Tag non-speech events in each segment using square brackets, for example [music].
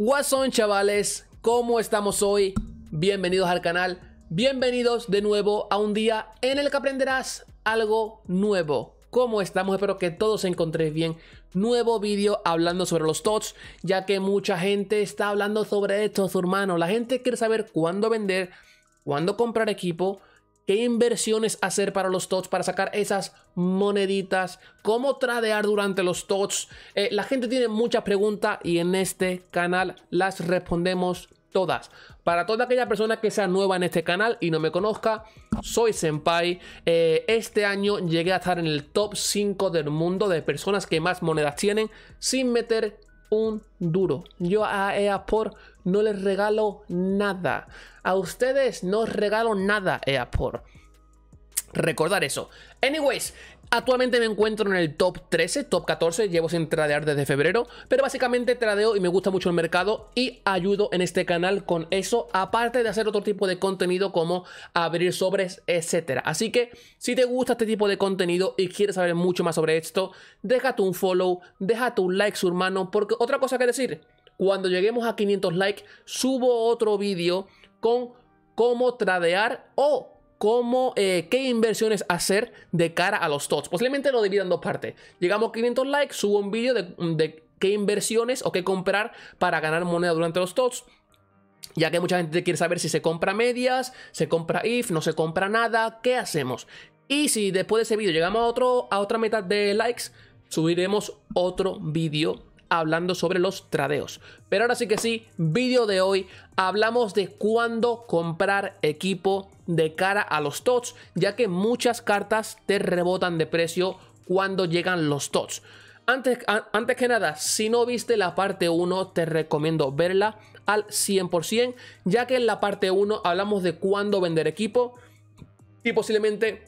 What's on, chavales? ¿Cómo estamos hoy? Bienvenidos al canal. Bienvenidos de nuevo a un día en el que aprenderás algo nuevo. ¿Cómo estamos? Espero que todos se encontréis bien. Nuevo vídeo hablando sobre los TOTS, ya que mucha gente está hablando sobre esto, su hermano. La gente quiere saber cuándo vender, cuándo comprar equipo, qué inversiones hacer para los TOTS, para sacar esas moneditas, cómo tradear durante los TOTS. Eh, la gente tiene muchas preguntas y en este canal las respondemos todas. Para toda aquella persona que sea nueva en este canal y no me conozca, soy Senpai. Eh, este año llegué a estar en el top 5 del mundo de personas que más monedas tienen sin meter un duro. Yo a EAPOR no les regalo nada. A ustedes no os regalo nada, EAPOR. Recordar eso. Anyways, Actualmente me encuentro en el top 13, top 14, llevo sin tradear desde febrero, pero básicamente tradeo y me gusta mucho el mercado y ayudo en este canal con eso, aparte de hacer otro tipo de contenido como abrir sobres, etc. Así que si te gusta este tipo de contenido y quieres saber mucho más sobre esto, déjate un follow, déjate un like, su hermano, porque otra cosa que decir, cuando lleguemos a 500 likes, subo otro vídeo con cómo tradear o cómo, eh, qué inversiones hacer de cara a los TOTS. Posiblemente lo divida en dos partes. Llegamos a 500 likes, subo un vídeo de, qué inversiones o qué comprar para ganar moneda durante los TOTS ya que mucha gente quiere saber si se compra medias, se compra if, no se compra nada, ¿qué hacemos? Y si después de ese vídeo llegamos a, otro, a otra meta de likes, subiremos otro vídeo hablando sobre los tradeos. Pero ahora sí que sí, vídeo de hoy, hablamos de cuándo comprar equipo de cara a los TOTS, ya que muchas cartas te rebotan de precio cuando llegan los TOTS. Antes, antes que nada, si no viste la parte 1, te recomiendo verla al 100%, ya que en la parte 1 hablamos de cuándo vender equipo y posiblemente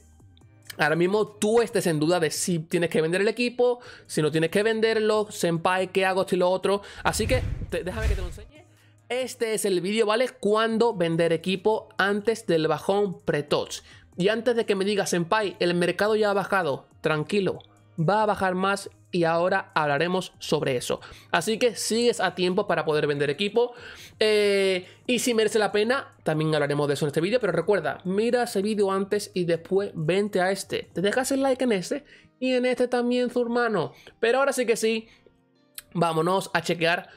Ahora mismo tú estés en duda de si tienes que vender el equipo, si no tienes que venderlo, senpai, qué hago, esto lo otro. Así que déjame que te lo enseñe. Este es el vídeo, ¿vale? Cuándo vender equipo antes del bajón pre-touch. Y antes de que me digas, senpai, el mercado ya ha bajado, tranquilo, va a bajar más y ahora hablaremos sobre eso. Así que sigues a tiempo para poder vender equipo. Eh, y si merece la pena, también hablaremos de eso en este vídeo. Pero recuerda, mira ese vídeo antes y después vente a este. Te dejas el like en este y en este también, su hermano. Pero ahora sí que sí, vámonos a chequear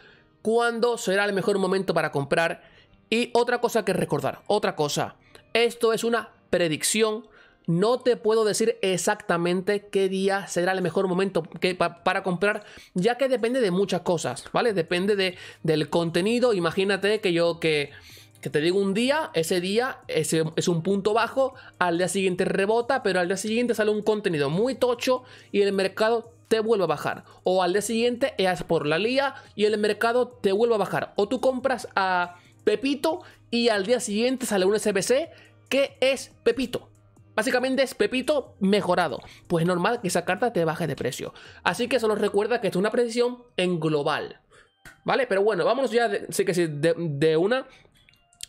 cuándo será el mejor momento para comprar. Y otra cosa que recordar, otra cosa. Esto es una predicción no te puedo decir exactamente qué día será el mejor momento para comprar, ya que depende de muchas cosas, ¿vale? Depende de, del contenido. Imagínate que yo que, te digo un día, ese día es, es un punto bajo, al día siguiente rebota, pero al día siguiente sale un contenido muy tocho y el mercado te vuelve a bajar. O al día siguiente es por la lía y el mercado te vuelve a bajar. O tú compras a Pepito y al día siguiente sale un SBC que es Pepito. Básicamente es Pepito mejorado, pues es normal que esa carta te baje de precio. Así que solo recuerda que esto es una predicción en global. ¿Vale? Pero bueno, vámonos ya que de, de una.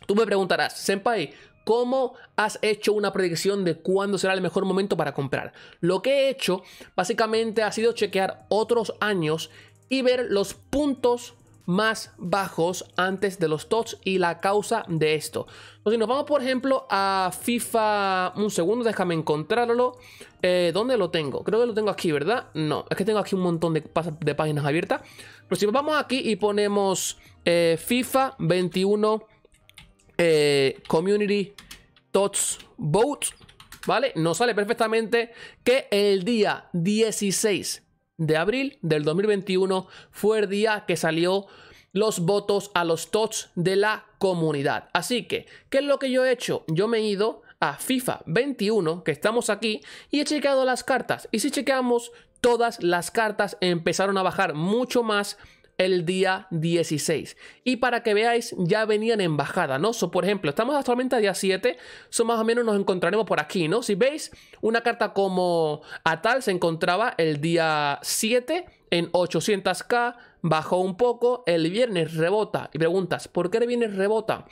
Tú me preguntarás, Senpai, ¿Cómo has hecho una predicción de cuándo será el mejor momento para comprar? Lo que he hecho básicamente ha sido chequear otros años y ver los puntos más bajos antes de los TOTS y la causa de esto. Entonces, si nos vamos, por ejemplo, a FIFA. Un segundo, déjame encontrarlo. Eh, ¿Dónde lo tengo? Creo que lo tengo aquí, ¿verdad? No, es que tengo aquí un montón de, páginas abiertas. Pero si nos vamos aquí y ponemos eh, FIFA 21 eh, Community TOTS Vote, ¿vale? Nos sale perfectamente que el día 16 de abril del 2021 fue el día que salió los votos a los TOTS de la comunidad. Así que, ¿qué es lo que yo he hecho? Yo me he ido a FIFA 21, que estamos aquí, y he chequeado las cartas. Y si chequeamos, todas las cartas empezaron a bajar mucho más el día 16. Y para que veáis, ya venían en bajada, ¿no? So, por ejemplo, estamos actualmente a día 7, so más o menos nos encontraremos por aquí, ¿no? Si veis, una carta como Atal se encontraba el día 7 en 800k, bajó un poco, el viernes rebota. Y preguntas, ¿por qué el viernes rebota?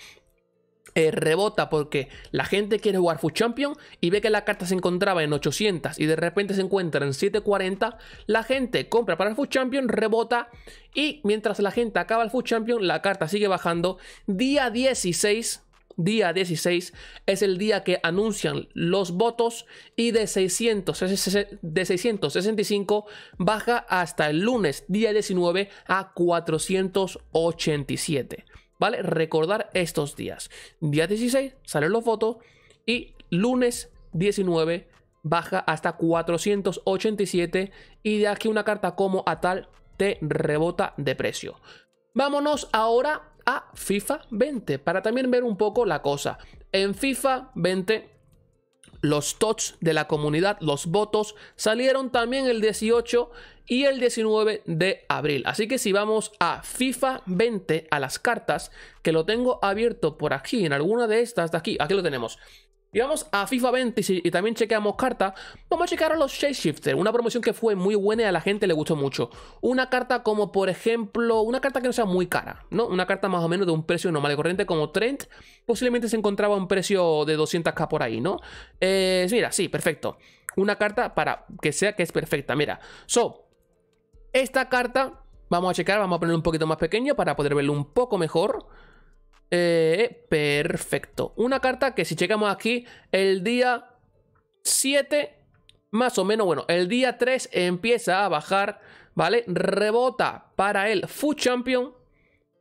Eh, rebota porque la gente quiere jugar Food Champion y ve que la carta se encontraba en 800 y de repente se encuentra en 740. La gente compra para el Food Champion, rebota y mientras la gente acaba el Food Champion, la carta sigue bajando. Día 16, día 16 es el día que anuncian los votos y de, 600, de 665 baja hasta el lunes, día 19, a 487. ¿vale? Recordar estos días. Día 16 salen los fotos. y lunes 19 baja hasta 487 y de aquí una carta como a tal te rebota de precio. Vámonos ahora a FIFA 20 para también ver un poco la cosa. En FIFA 20 los TOTS de la comunidad, los votos, salieron también el 18 y el 19 de abril. Así que si vamos a FIFA 20, a las cartas, que lo tengo abierto por aquí, en alguna de estas de aquí, aquí lo tenemos. Y vamos a FIFA 20 y, también chequeamos cartas. Vamos a checar a los Shadeshifters, una promoción que fue muy buena y a la gente le gustó mucho. Una carta como, por ejemplo, una carta que no sea muy cara, ¿no? Una carta más o menos de un precio normal y corriente como Trent, posiblemente se encontraba un precio de 200k por ahí, ¿no? Eh, mira, sí, perfecto. Una carta para que sea que es perfecta, mira. So, esta carta, vamos a checar, vamos a poner un poquito más pequeño para poder verlo un poco mejor. Eh, perfecto. Una carta que si llegamos aquí, el día 7, más o menos, bueno, el día 3 empieza a bajar, ¿vale? Rebota para el Food Champion,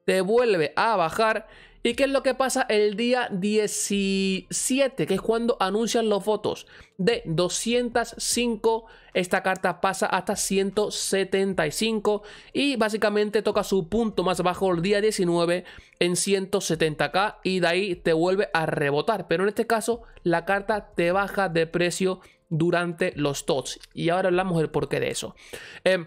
te vuelve a bajar ¿Y qué es lo que pasa el día 17? Que es cuando anuncian los votos. De 205, esta carta pasa hasta 175. Y básicamente toca su punto más bajo el día 19 en 170k. Y de ahí te vuelve a rebotar. Pero en este caso, la carta te baja de precio durante los TOTS. Y ahora hablamos del porqué de eso. Em,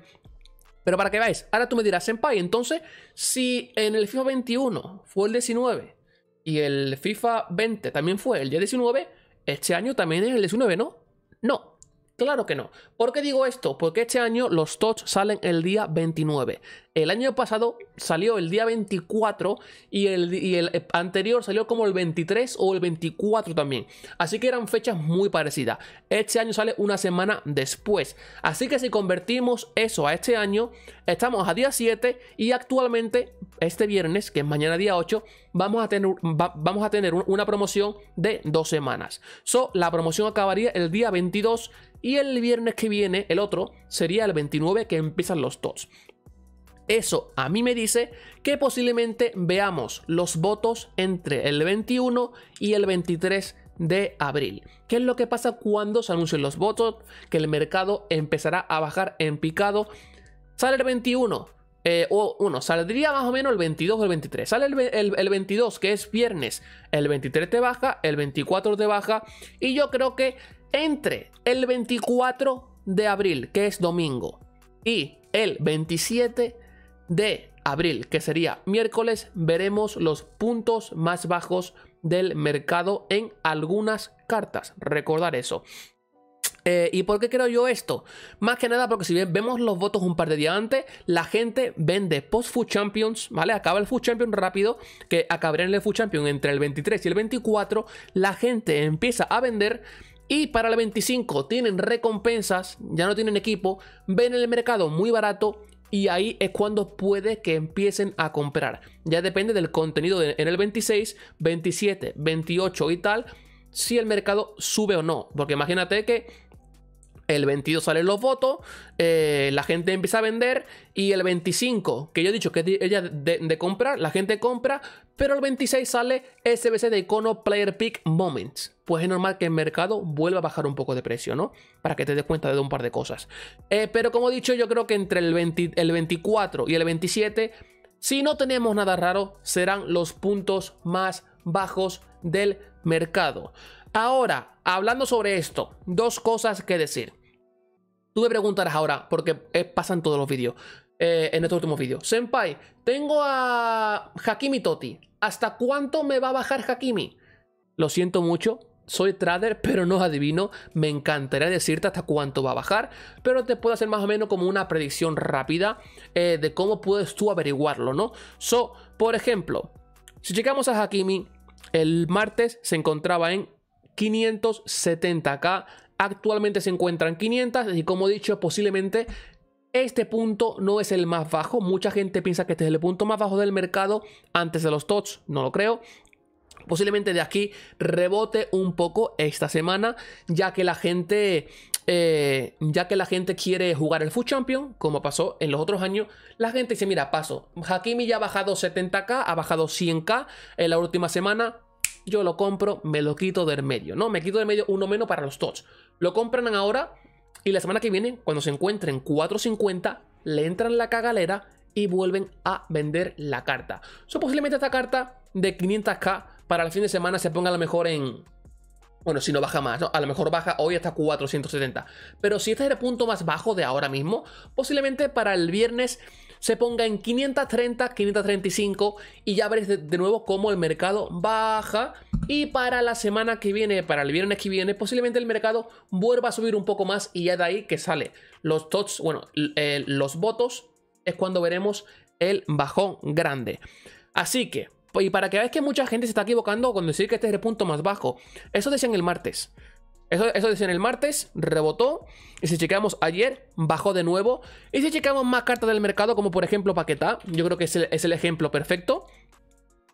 pero para que veáis, ahora tú me dirás, Senpai, entonces, si en el FIFA 21 fue el 19 y el FIFA 20 también fue el día 19, este año también es el 19, ¿no? No, Claro que no. ¿Por qué digo esto? Porque este año los TOTS salen el día 29. El año pasado salió el día 24 y el, y el, eh, anterior salió como el 23 o el 24 también. Así que eran fechas muy parecidas. Este año sale una semana después. Así que si convertimos eso a este año, estamos a día 7 y actualmente este viernes, que es mañana día 8, vamos a tener, vamos a tener una promoción de dos semanas. So, la promoción acabaría el día 22 y el viernes que viene, el otro, sería el 29 que empiezan los TOTS. Eso a mí me dice que posiblemente veamos los votos entre el 21 y el 23 de abril. ¿Qué es lo que pasa cuando se anuncien los votos? Que el mercado empezará a bajar en picado. Sale el 21, eh, o uno, saldría más o menos el 22 o el 23. Sale el, el, 22, que es viernes, el 23 te baja, el 24 te baja, y yo creo que entre el 24 de abril, que es domingo, y el 27 de abril, que sería miércoles, veremos los puntos más bajos del mercado en algunas cartas. Recordar eso. Eh, ¿Y por qué creo yo esto? Más que nada porque si bien vemos los votos un par de días antes, la gente vende post Food Champions, ¿vale? Acaba el Food Champion rápido, que acabaría en el Food Champion entre el 23 y el 24, la gente empieza a vender y para el 25 tienen recompensas, ya no tienen equipo, ven en el mercado muy barato y ahí es cuando puede que empiecen a comprar. Ya depende del contenido en el 26, 27, 28 y tal, si el mercado sube o no. Porque imagínate que el 22 salen los votos, eh, la gente empieza a vender y el 25, que yo he dicho que es de, ella de, comprar, la gente compra, pero el 26 sale SBC de icono Player Pick Moments. Pues es normal que el mercado vuelva a bajar un poco de precio, ¿no? Para que te des cuenta de un par de cosas. Eh, pero como he dicho, yo creo que entre el, el 24 y el 27, si no tenemos nada raro, serán los puntos más bajos del mercado. Ahora, hablando sobre esto, dos cosas que decir. Tú me preguntarás ahora, porque pasan todos los vídeos, eh, en estos últimos vídeos. Senpai, tengo a Hakimi Toti. ¿Hasta cuánto me va a bajar Hakimi? Lo siento mucho, soy trader, [laughs] pero no adivino. Me encantaría decirte hasta cuánto va a bajar, pero te puedo hacer más o menos como una predicción rápida eh, de cómo puedes tú averiguarlo, ¿no? So, por ejemplo, si llegamos a Hakimi, el martes se encontraba en 570k. Actualmente se encuentran 500 y como he dicho, posiblemente este punto no es el más bajo. Mucha gente piensa que este es el punto más bajo del mercado antes de los TOTS. No lo creo. Posiblemente de aquí rebote un poco esta semana, ya que la gente, eh, ya que la gente quiere jugar el Food Champion, como pasó en los otros años, la gente dice, mira, paso, Hakimi ya ha bajado 70k, ha bajado 100k en la última semana, yo lo compro, me lo quito del medio, ¿no? Me quito del medio uno menos para los tots. Lo compran ahora y la semana que viene, cuando se encuentren 4.50, le entran la cagalera y vuelven a vender la carta. posiblemente esta carta de 500k para el fin de semana se ponga a lo mejor en... Bueno, si no baja más, ¿no? a lo mejor baja hoy hasta 470. Pero si este es el punto más bajo de ahora mismo, posiblemente para el viernes se ponga en 530, 535 y ya veréis de, nuevo cómo el mercado baja y para la semana que viene, para el viernes que viene, posiblemente el mercado vuelva a subir un poco más y ya de ahí que sale los tots, bueno, eh, los votos es cuando veremos el bajón grande. Así que, y para que veáis que mucha gente se está equivocando cuando decir que este es el punto más bajo, eso decían el martes. Eso, eso en el martes, rebotó. Y si chequeamos ayer, bajó de nuevo. Y si chequeamos más cartas del mercado, como por ejemplo Paquetá, yo creo que es el, ejemplo perfecto.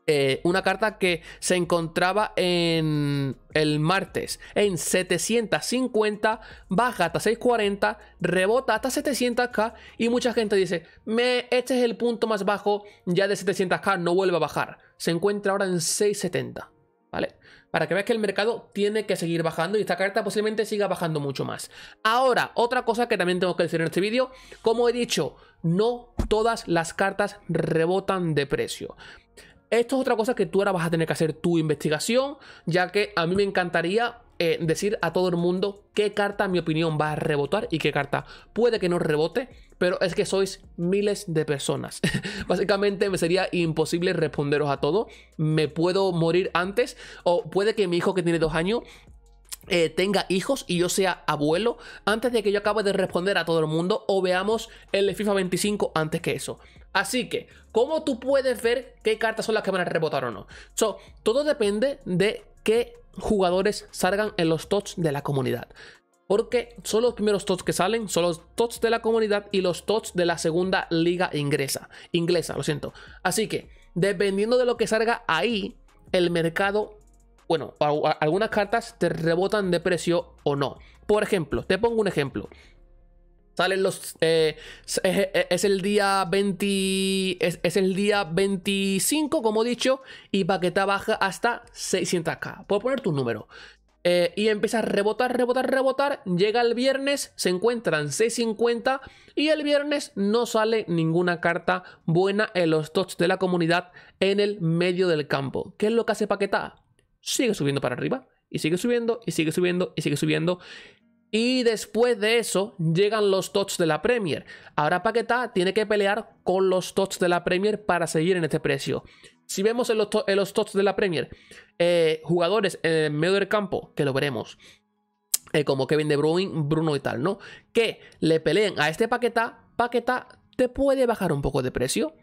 Eh, una carta que se encontraba en el martes en 750, baja hasta 640, rebota hasta 700k y mucha gente dice, me, este es el punto más bajo, ya de 700k no vuelve a bajar, se encuentra ahora en 670, ¿vale? para que veas que el mercado tiene que seguir bajando y esta carta posiblemente siga bajando mucho más. Ahora, otra cosa que también tengo que decir en este vídeo, como he dicho, no todas las cartas rebotan de precio. Esto es otra cosa que tú ahora vas a tener que hacer tu investigación, ya que a mí me encantaría eh, decir a todo el mundo qué carta, mi opinión, va a rebotar y qué carta puede que no rebote, pero es que sois miles de personas. [laughs] Básicamente me sería imposible responderos a todo. Me puedo morir antes o puede que mi hijo que tiene dos años eh, tenga hijos y yo sea abuelo antes de que yo acabe de responder a todo el mundo o veamos el FIFA 25 antes que eso. Así que, ¿cómo tú puedes ver qué cartas son las que van a rebotar o no? todo depende de que jugadores salgan en los tots de la comunidad. Porque son los primeros tots que salen, son los tots de la comunidad y los tots de la segunda liga inglesa. Inglesa, lo siento. Así que, dependiendo de lo que salga ahí, el mercado, bueno, algunas cartas te rebotan de precio o no. Por ejemplo, te pongo un ejemplo los. Eh, es, el día 20. Es, el día 25, como he dicho. Y Paquetá baja hasta 600k. Puedo poner tu número. Eh, y empieza a rebotar, rebotar, rebotar. Llega el viernes, se encuentran 650 y el viernes no sale ninguna carta buena en los tots de la comunidad en el medio del campo. ¿Qué es lo que hace Paquetá? Sigue subiendo para arriba y sigue subiendo y sigue subiendo y sigue subiendo. Y después de eso llegan los tots de la Premier. Ahora Paqueta tiene que pelear con los tots de la Premier para seguir en este precio. Si vemos en los, tots de la Premier eh, jugadores en medio del campo, que lo veremos, eh, como Kevin De Bruyne, Bruno y tal, ¿no? Que le peleen a este Paqueta. Paqueta te puede bajar un poco de precio.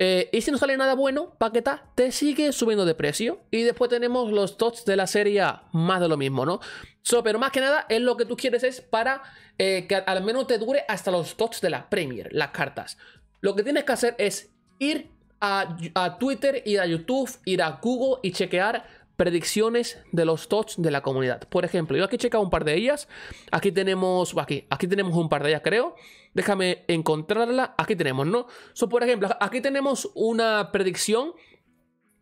Eh, y si no sale nada bueno, paqueta, te sigue subiendo de precio. Y después tenemos los tots de la serie más de lo mismo, ¿no? pero más que nada, es lo que tú quieres es para eh, que al menos te dure hasta los tots de la Premier, las cartas. Lo que tienes que hacer es ir a, a Twitter, ir a YouTube, ir a Google y chequear predicciones de los TOTS de la comunidad. Por ejemplo, yo aquí he checado un par de ellas. Aquí tenemos, aquí, aquí tenemos un par de ellas, creo. Déjame encontrarla. Aquí tenemos, ¿no? por ejemplo, aquí tenemos una predicción.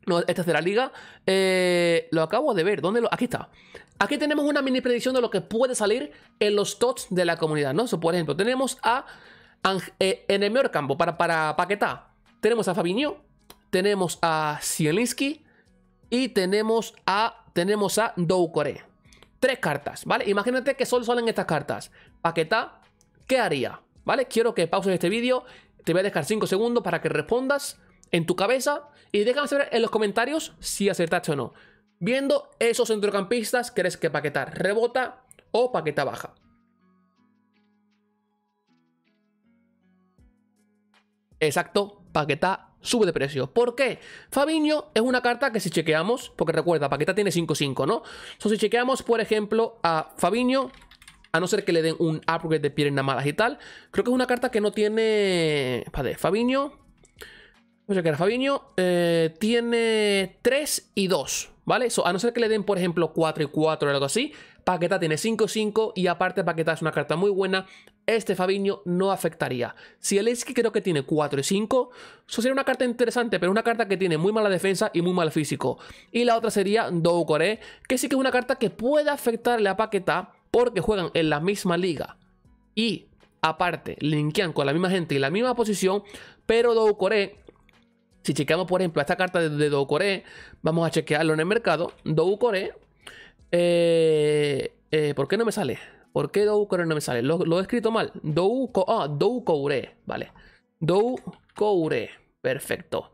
No, esta es de la liga. Eh, lo acabo de ver. ¿Dónde lo? Aquí está. Aquí tenemos una mini predicción de lo que puede salir en los TOTS de la comunidad, ¿no? por ejemplo, tenemos a el eh, mejor Campo para, para Paquetá. Tenemos a Fabinho. Tenemos a Zielinski y tenemos a, tenemos a Doucore. Tres cartas, ¿vale? Imagínate que solo salen estas cartas. Paquetá, ¿qué haría? ¿Vale? Quiero que pauses este vídeo. Te voy a dejar cinco segundos para que respondas en tu cabeza. Y déjame saber en los comentarios si acertaste o no. Viendo esos centrocampistas, ¿crees que Paquetá rebota o Paquetá baja? Exacto, Paquetá sube de precio. ¿Por qué? Fabiño es una carta que si chequeamos, porque recuerda, Paqueta tiene 5-5, ¿no? Entonces si chequeamos, por ejemplo, a Fabinho, a no ser que le den un upgrade de pierna malas y tal, creo que es una carta que no tiene... ¿padre? Fabiño. vamos a chequear eh, a tiene 3 y 2, ¿vale? a no ser que le den, por ejemplo, 4 y 4 o algo así, Paqueta tiene 5-5 y aparte Paqueta es una carta muy buena este Fabiño no afectaría. Si el Eski creo que tiene 4 y 5, eso sería una carta interesante, pero una carta que tiene muy mala defensa y muy mal físico. Y la otra sería Doucore, que sí que es una carta que puede afectarle a Paquetá porque juegan en la misma liga. Y aparte, linkean con la misma gente y la misma posición, pero Doucore si chequeamos, por ejemplo, esta carta de, de vamos a chequearlo en el mercado. Doucore, eh, eh, ¿por qué no me sale? ¿Por qué Dou no me sale? Lo, he escrito mal. Dou, ah, vale. Dou perfecto.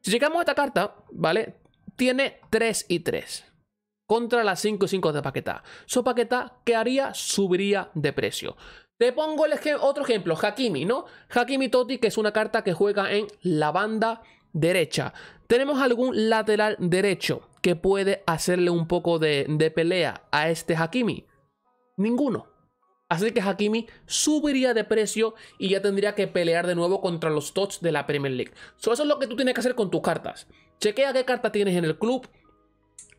Si llegamos a esta carta, ¿vale? Tiene 3 y 3 contra las 5 y 5 de Paqueta. Su Paqueta ¿qué haría? Subiría de precio. Te pongo otro ejemplo, Hakimi, ¿no? Hakimi Toti, que es una carta que juega en la banda derecha. Tenemos algún lateral derecho que puede hacerle un poco de, de pelea a este Hakimi. Ninguno. Así que Hakimi subiría de precio y ya tendría que pelear de nuevo contra los tots de la Premier League. eso es lo que tú tienes que hacer con tus cartas. Chequea qué carta tienes en el club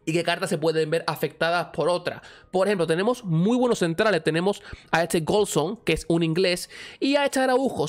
y qué cartas se pueden ver afectadas por otra. Por ejemplo, tenemos muy buenos centrales. Tenemos a este Golson que es un inglés, y a este Araujo.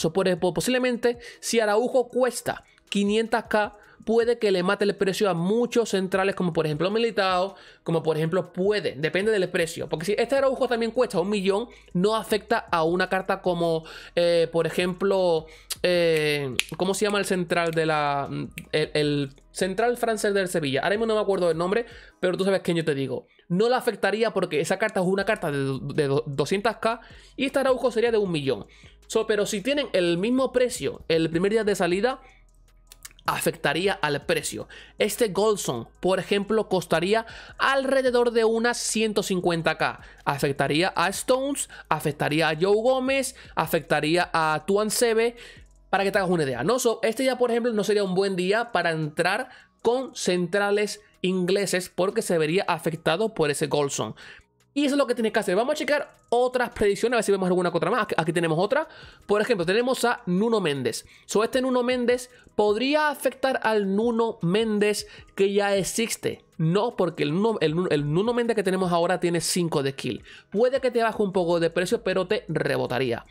posiblemente, si Araujo cuesta 500k, puede que le mate el precio a muchos centrales, como por ejemplo Militao, como por ejemplo puede, depende del precio. Porque si este Araujo también cuesta un millón, no afecta a una carta como, eh, por ejemplo, eh, ¿cómo se llama el central de la. Mm, el, central francés del Sevilla? Ahora mismo no me acuerdo del nombre, pero tú sabes quién yo te digo. No la afectaría porque esa carta es una carta de, 200k y este Araujo sería de un millón. pero si tienen el mismo precio el primer día de salida, afectaría al precio. Este Golson, por ejemplo, costaría alrededor de unas 150k. Afectaría a Stones, afectaría a Joe Gómez, afectaría a Tuan Sebe. Para que te hagas una idea, ¿no? este ya, por ejemplo, no sería un buen día para entrar con centrales ingleses porque se vería afectado por ese Golson. Y eso es lo que tienes que hacer. Vamos a checar otras predicciones, a ver si vemos alguna otra más. Aquí tenemos otra. Por ejemplo, tenemos a Nuno Méndez. So, este Nuno Méndez podría afectar al Nuno Méndez que ya existe. No, porque el Nuno, Méndez que tenemos ahora tiene 5 de skill Puede que te baje un poco de precio, pero te rebotaría.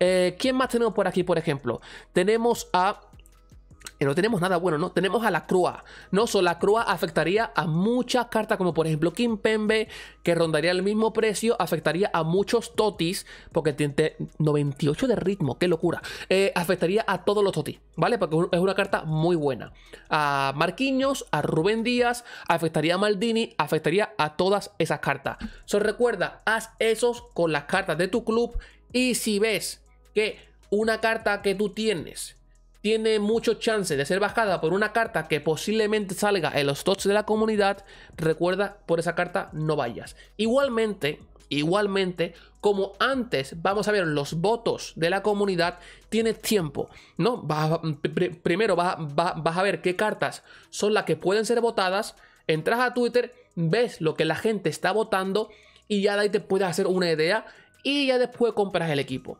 Eh, ¿Quién más tenemos por aquí, por ejemplo? Tenemos a y no tenemos nada bueno, ¿no? Tenemos a la crua. No, solo la crua afectaría a muchas cartas, como por ejemplo Kim Pembe, que rondaría el mismo precio, afectaría a muchos totis, porque tiene 98 de ritmo, qué locura. Eh, afectaría a todos los totis, ¿vale? Porque es una carta muy buena. A Marquinhos, a Rubén Díaz, afectaría a Maldini, afectaría a todas esas cartas. So, recuerda, haz esos con las cartas de tu club y si ves que una carta que tú tienes tiene mucho chance de ser bajada por una carta que posiblemente salga en los tops de la comunidad, recuerda, por esa carta no vayas. Igualmente, igualmente, como antes vamos a ver los votos de la comunidad, tienes tiempo, ¿no? primero vas, vas, vas a ver qué cartas son las que pueden ser votadas, entras a Twitter, ves lo que la gente está votando y ya de ahí te puedes hacer una idea y ya después compras el equipo.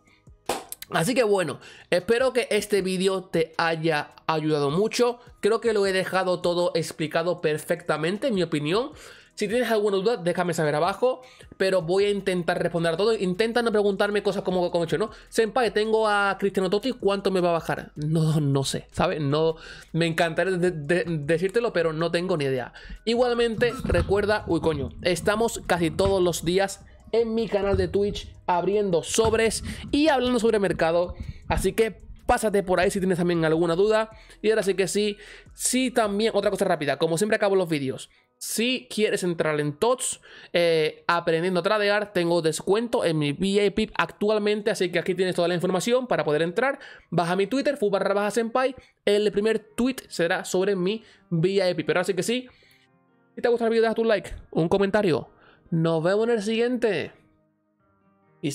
Así que bueno, espero que este vídeo te haya ayudado mucho. Creo que lo he dejado todo explicado perfectamente, en mi opinión. Si tienes alguna duda, déjame saber abajo, pero voy a intentar responder a todo. Intenta no preguntarme cosas como, como he hecho, ¿no? Senpai, tengo a Cristiano Totti, ¿cuánto me va a bajar? No, no sé, ¿sabes? No, me encantaría decírtelo, pero no tengo ni idea. Igualmente, recuerda, uy coño, estamos casi todos los días en mi canal de Twitch abriendo sobres y hablando sobre mercado. Así que pásate por ahí si tienes también alguna duda. Y ahora sí que sí, sí también, otra cosa rápida, como siempre acabo los vídeos. Si quieres entrar en TOTS eh, aprendiendo a tradear, tengo descuento en mi VIP actualmente, así que aquí tienes toda la información para poder entrar. Baja mi Twitter, fu senpai. El primer tweet será sobre mi VIP. Pero así que sí, si te ha gustado el vídeo, deja tu like, un comentario, nos vemos en el siguiente. Y